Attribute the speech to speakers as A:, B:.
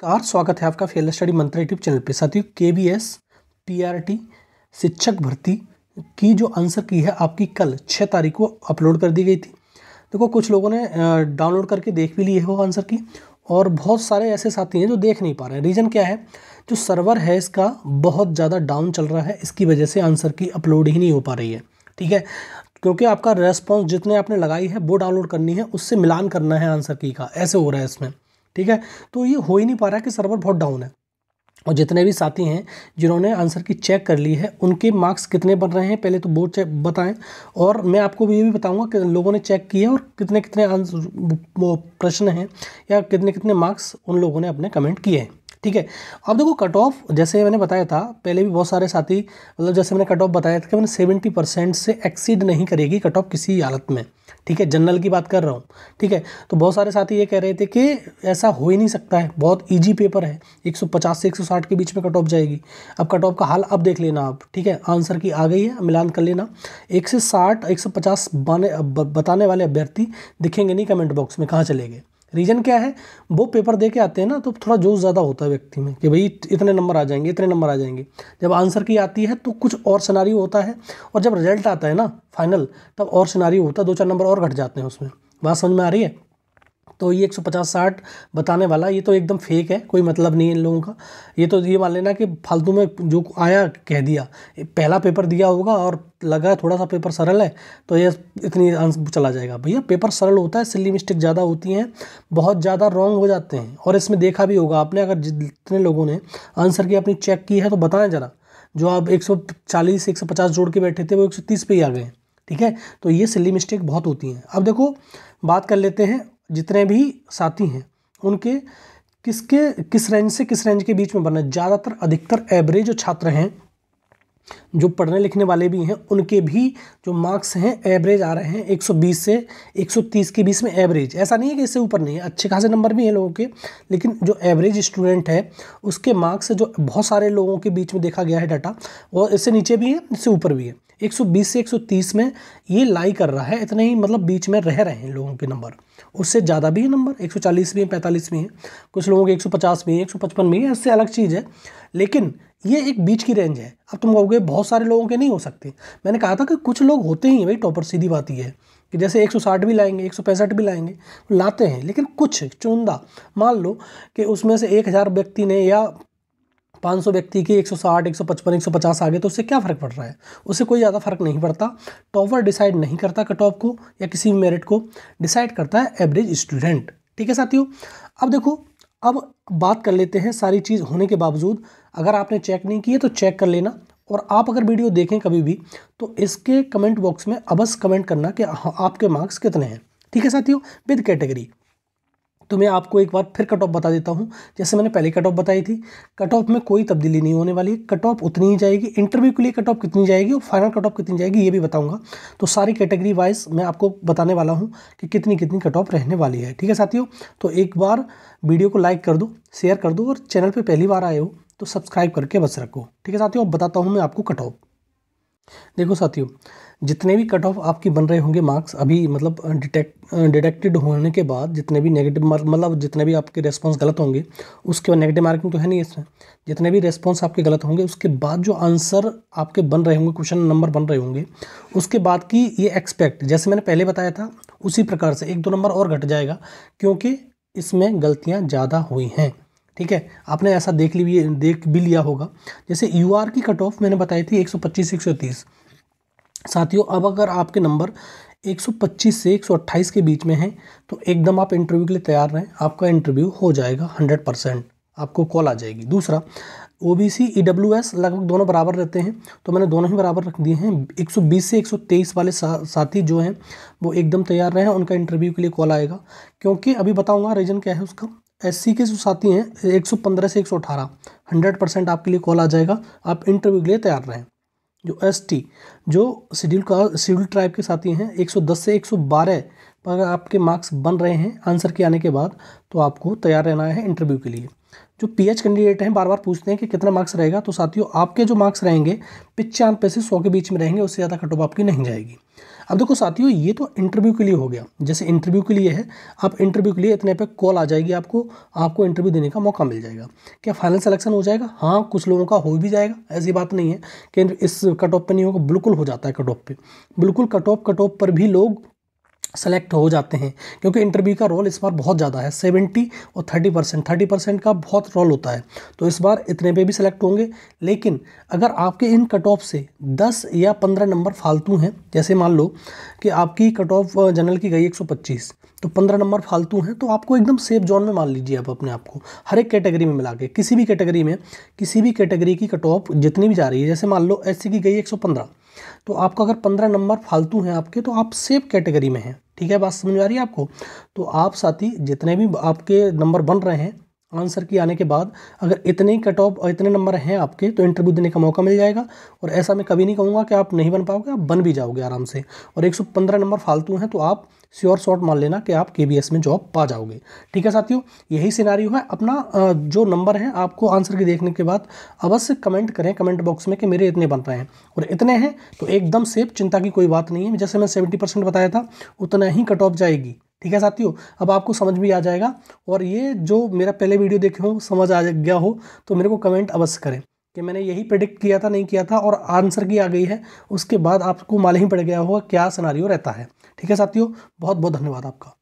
A: car स्वागत है आपका फेल स्टडी मंत्र यूट्यूब चैनल पे साथियों K B S P R T शिक्षक भर्ती की जो आंसर की है आपकी कल छः तारीख को अपलोड कर दी गई थी देखो कुछ लोगों ने डाउनलोड करके देख भी ली है वो आंसर की और बहुत सारे ऐसे साथी हैं जो देख नहीं पा रहे हैं रीज़न क्या है जो सर्वर है इसका बहुत ज़्यादा डाउन चल रहा है इसकी वजह से आंसर की अपलोड ही नहीं हो पा रही है ठीक है क्योंकि आपका रेस्पॉन्स जितने आपने लगाई है वो डाउनलोड करनी है उससे मिलान करना है आंसर की का ऐसे हो रहा है इसमें ठीक है तो ये हो ही नहीं पा रहा कि सर्वर बहुत डाउन है और जितने भी साथी हैं जिन्होंने आंसर की चेक कर ली है उनके मार्क्स कितने बन रहे हैं पहले तो बोर्ड चेक बताएं और मैं आपको भी ये भी बताऊंगा कि लोगों ने चेक किया और कितने कितने आंसर प्रश्न हैं या कितने कितने मार्क्स उन लोगों ने अपने कमेंट किए हैं ठीक है अब देखो कट ऑफ जैसे मैंने बताया था पहले भी बहुत सारे साथी मतलब जैसे मैंने कट ऑफ बताया था कि मैंने सेवेंटी परसेंट से एक्सीड नहीं करेगी कट ऑफ किसी हालत में ठीक है जनरल की बात कर रहा हूँ ठीक है तो बहुत सारे साथी ये कह रहे थे कि ऐसा हो ही नहीं सकता है बहुत ईजी पेपर है 150 से 160 के बीच में कट ऑफ जाएगी अब कट ऑफ का हाल अब देख लेना आप ठीक है आंसर की आ गई है मिलान कर लेना एक से साठ एक सौ पचास बताने वाले अभ्यर्थी दिखेंगे नहीं कमेंट बॉक्स में कहाँ चले गए रीज़न क्या है वो पेपर दे के आते हैं ना तो थोड़ा जोश ज़्यादा होता है व्यक्ति में कि भाई इतने नंबर आ जाएंगे इतने नंबर आ जाएंगे जब आंसर की आती है तो कुछ और सिनारी होता है और जब रिजल्ट आता है ना फाइनल तब और सिनारी होता है दो चार नंबर और घट जाते हैं उसमें बात समझ में आ रही है तो ये 150 60 बताने वाला ये तो एकदम फेक है कोई मतलब नहीं इन लोगों का ये तो ये मान लेना कि फालतू में जो आया कह दिया पहला पेपर दिया होगा और लगा थोड़ा सा पेपर सरल है तो ये इतनी आंसर चला जाएगा भैया पेपर सरल होता है सिली मिस्टेक ज़्यादा होती हैं बहुत ज़्यादा रॉन्ग हो जाते हैं और इसमें देखा भी होगा आपने अगर जितने लोगों ने आंसर की अपनी चेक की है तो बताएं ज़रा जो आप सौ पचास जोड़ के बैठे थे वो तीस पे ही आ गए ठीक है तो ये सिली मिस्टेक बहुत होती हैं अब देखो बात कर लेते हैं जितने भी साथी हैं उनके किसके किस रेंज से किस रेंज के बीच में बनना ज़्यादातर अधिकतर एवरेज जो छात्र हैं जो पढ़ने लिखने वाले भी हैं उनके भी जो मार्क्स हैं एवरेज आ रहे हैं 120 से 130 के बीच में एवरेज ऐसा नहीं है कि इससे ऊपर नहीं है अच्छे खासे नंबर भी हैं लोगों के लेकिन जो एवरेज स्टूडेंट है उसके मार्क्स जो बहुत सारे लोगों के बीच में देखा गया है डाटा वो इससे नीचे भी है इससे ऊपर भी है 120 से 130 में ये लाई कर रहा है इतने ही मतलब बीच में रह रहे हैं लोगों के नंबर उससे ज़्यादा भी है नंबर 140 भी है 45 भी है कुछ लोगों के 150 भी है 155 भी है इससे अलग चीज़ है लेकिन ये एक बीच की रेंज है अब तुम कहोगे बहुत बहुत सारे लोगों के नहीं हो सकते मैंने कहा था कि कुछ लोग होते ही हैं भाई टॉपर सीधी बात ही है कि जैसे 160 भी लाएंगे 165 भी लाएंगे लाते हैं लेकिन कुछ चुनिंदा मान लो कि उसमें से 1000 व्यक्ति ने या 500 व्यक्ति के 160, 155, 150 आ गए तो उससे क्या फ़र्क पड़ रहा है उससे कोई ज़्यादा फर्क नहीं पड़ता टॉपर डिसाइड नहीं करता कट ऑफ को या किसी भी मेरिट को डिसाइड करता है एवरेज स्टूडेंट ठीक है साथियों अब देखो अब बात कर लेते हैं सारी चीज़ होने के बावजूद अगर आपने चेक नहीं किए तो चेक कर लेना और आप अगर वीडियो देखें कभी भी तो इसके कमेंट बॉक्स में अबस कमेंट करना कि हाँ, आपके मार्क्स कितने हैं ठीक है साथियों विद कैटेगरी तो मैं आपको एक बार फिर कट ऑफ बता देता हूँ जैसे मैंने पहले कट ऑफ बताई थी कट ऑफ में कोई तब्दीली नहीं होने वाली है कट ऑफ उतनी ही जाएगी इंटरव्यू के लिए कट ऑफ कितनी जाएगी और फाइनल कट ऑफ कितनी जाएगी ये भी बताऊँगा तो सारी कैटेगरी वाइज मैं आपको बताने वाला हूँ कि कितनी कितनी कट ऑफ रहने वाली है ठीक है साथियों तो एक बार वीडियो को लाइक कर दो शेयर कर दो और चैनल पर पहली बार आए हो तो सब्सक्राइब करके बस रखो ठीक है साथियों बताता हूँ मैं आपको कट ऑफ देखो साथियों जितने भी कट ऑफ आपके बन रहे होंगे मार्क्स अभी मतलब डिटेक्ट डिटेक्टेड होने के बाद जितने भी नेगेटिव मार्क मतलब जितने भी आपके रेस्पॉन्स गलत होंगे उसके बाद नेगेटिव मार्किंग तो है नहीं इसमें जितने भी रेस्पॉन्स आपके गलत होंगे उसके बाद जो आंसर आपके बन रहे होंगे क्वेश्चन नंबर बन रहे होंगे उसके बाद की ये एक्सपेक्ट जैसे मैंने पहले बताया था उसी प्रकार से एक दो नंबर और घट जाएगा क्योंकि इसमें गलतियाँ ज़्यादा हुई हैं ठीक है आपने ऐसा देख ली भी देख भी लिया होगा जैसे यू की कट ऑफ मैंने बताई थी एक सौ पच्चीस एक सौ तीस साथियों अब अगर आपके नंबर 125 से 128 के बीच में हैं तो एकदम आप इंटरव्यू के लिए तैयार रहें आपका इंटरव्यू हो जाएगा 100 परसेंट आपको कॉल आ जाएगी दूसरा O B C E W S लगभग दोनों बराबर रहते हैं तो मैंने दोनों ही बराबर रख दिए हैं 120 से 123 वाले सा, साथी जो हैं वो एकदम तैयार रहें उनका इंटरव्यू के लिए कॉल आएगा क्योंकि अभी बताऊंगा रीज़न क्या है उसका एस के जो साथी हैं 115 से 118 100 परसेंट आपके लिए कॉल आ जाएगा आप इंटरव्यू के लिए तैयार रहें जो एस जो शेड्यूल का शेड्यूल ट्राइब के साथी हैं 110 से 112 पर अगर आपके मार्क्स बन रहे हैं आंसर के आने के बाद तो आपको तैयार रहना है इंटरव्यू के लिए जो पीएच कैंडिडेट हैं बार बार पूछते हैं कि कितना मार्क्स रहेगा तो साथियों आपके जो मार्क्स रहेंगे पिचानवे से सौ के बीच में रहेंगे उससे ज़्यादा कट ऑफ आपकी नहीं जाएगी अब देखो साथियों ये तो इंटरव्यू के लिए हो गया जैसे इंटरव्यू के लिए है आप इंटरव्यू के लिए इतने पे कॉल आ जाएगी आपको आपको इंटरव्यू देने का मौका मिल जाएगा क्या फाइनल सिलेक्शन हो जाएगा हाँ कुछ लोगों का हो भी जाएगा ऐसी बात नहीं है कि इस कट ऑफ पर नहीं होगा बिल्कुल हो जाता है कट ऑफ पर बिल्कुल कट ऑफ कट ऑफ पर भी लोग सेलेक्ट हो जाते हैं क्योंकि इंटरव्यू का रोल इस बार बहुत ज़्यादा है सेवेंटी और थर्टी परसेंट थर्टी परसेंट का बहुत रोल होता है तो इस बार इतने पे भी सेलेक्ट होंगे लेकिन अगर आपके इन कट ऑफ से दस या पंद्रह नंबर फालतू हैं जैसे मान लो कि आपकी कट ऑफ जनरल की गई एक सौ पच्चीस तो पंद्रह नंबर फालतू हैं तो आपको एकदम सेफ जोन में मान लीजिए आप अपने आप को हर एक कैटेगरी में मिला के किसी भी कैटेगरी में किसी भी कैटेगरी की कट ऑफ जितनी भी जा रही है जैसे मान लो एस की गई एक तो आपका अगर पंद्रह नंबर फालतू हैं आपके तो आप सेफ कैटेगरी में हैं ठीक है बात समझ आ रही है आपको तो आप साथी जितने भी आपके नंबर बन रहे हैं आंसर की आने के बाद अगर इतने ही कट ऑफ और इतने नंबर हैं आपके तो इंटरव्यू देने का मौका मिल जाएगा और ऐसा मैं कभी नहीं कहूँगा कि आप नहीं बन पाओगे आप बन भी जाओगे आराम से और 115 नंबर फालतू हैं तो आप श्योर शॉर्ट मान लेना कि आप के में जॉब पा जाओगे ठीक है साथियों यही सिनारी है अपना जो नंबर है आपको आंसर के देखने के बाद अवश्य कमेंट करें कमेंट बॉक्स में कि मेरे इतने बन रहे हैं और इतने हैं तो एकदम सेफ चिंता की कोई बात नहीं है जैसे मैं सेवेंटी बताया था उतना ही कट ऑफ जाएगी ठीक है साथियों अब आपको समझ भी आ जाएगा और ये जो मेरा पहले वीडियो देखे हो समझ आ गया हो तो मेरे को कमेंट अवश्य करें कि मैंने यही प्रडिक्ट किया था नहीं किया था और आंसर की आ गई है उसके बाद आपको मालूम ही पड़ गया होगा क्या सिनारियो रहता है ठीक है साथियों बहुत बहुत धन्यवाद आपका